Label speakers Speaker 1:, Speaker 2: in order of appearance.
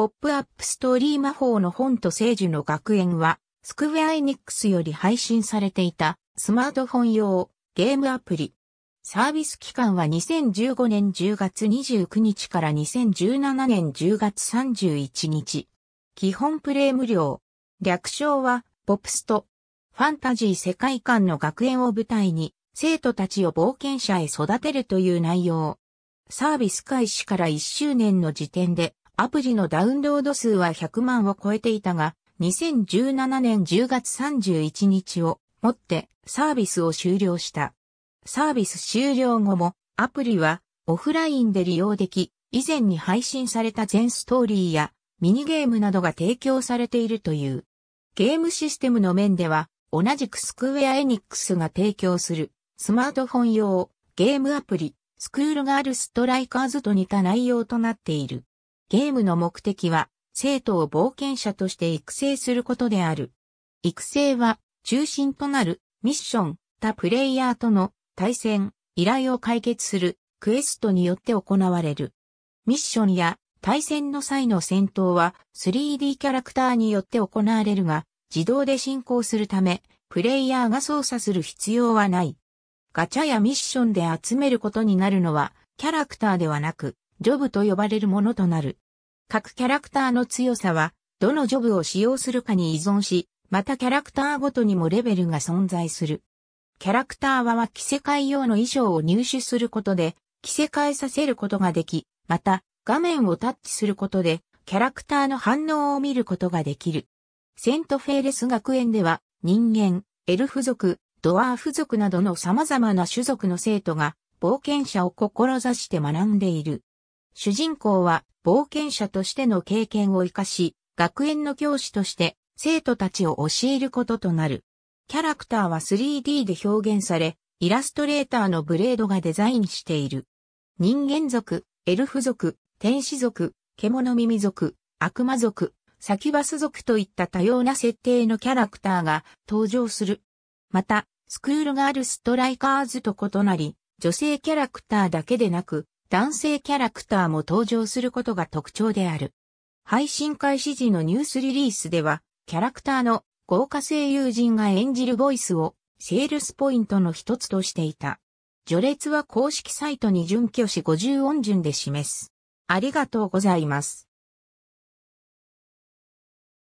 Speaker 1: ポップアップストーリー魔法の本と聖樹の学園は、スクウェアエニックスより配信されていたスマートフォン用ゲームアプリ。サービス期間は2015年10月29日から2017年10月31日。基本プレイ無料。略称はポプスト。ファンタジー世界観の学園を舞台に生徒たちを冒険者へ育てるという内容。サービス開始から1周年の時点でアプリのダウンロード数は100万を超えていたが、2017年10月31日をもってサービスを終了した。サービス終了後もアプリはオフラインで利用でき、以前に配信された全ストーリーやミニゲームなどが提供されているという。ゲームシステムの面では、同じくスクウェアエニックスが提供するスマートフォン用ゲームアプリスクールガールストライカーズと似た内容となっている。ゲームの目的は、生徒を冒険者として育成することである。育成は、中心となる、ミッション、他プレイヤーとの対戦、依頼を解決する、クエストによって行われる。ミッションや対戦の際の戦闘は 3D キャラクターによって行われるが、自動で進行するため、プレイヤーが操作する必要はない。ガチャやミッションで集めることになるのは、キャラクターではなく、ジョブと呼ばれるものとなる。各キャラクターの強さは、どのジョブを使用するかに依存し、またキャラクターごとにもレベルが存在する。キャラクターは着せ替え用の衣装を入手することで、着せ替えさせることができ、また、画面をタッチすることで、キャラクターの反応を見ることができる。セントフェーレス学園では、人間、エルフ族、ドワーフ族などの様々な種族の生徒が、冒険者を志して学んでいる。主人公は冒険者としての経験を活かし、学園の教師として生徒たちを教えることとなる。キャラクターは 3D で表現され、イラストレーターのブレードがデザインしている。人間族、エルフ族、天使族、獣耳族、悪魔族、サキュバス族といった多様な設定のキャラクターが登場する。また、スクールガールストライカーズと異なり、女性キャラクターだけでなく、男性キャラクターも登場することが特徴である。配信開始時のニュースリリースでは、キャラクターの豪華声優陣が演じるボイスをセールスポイントの一つとしていた。序列は公式サイトに準拠し50音順で示す。ありがとうございます。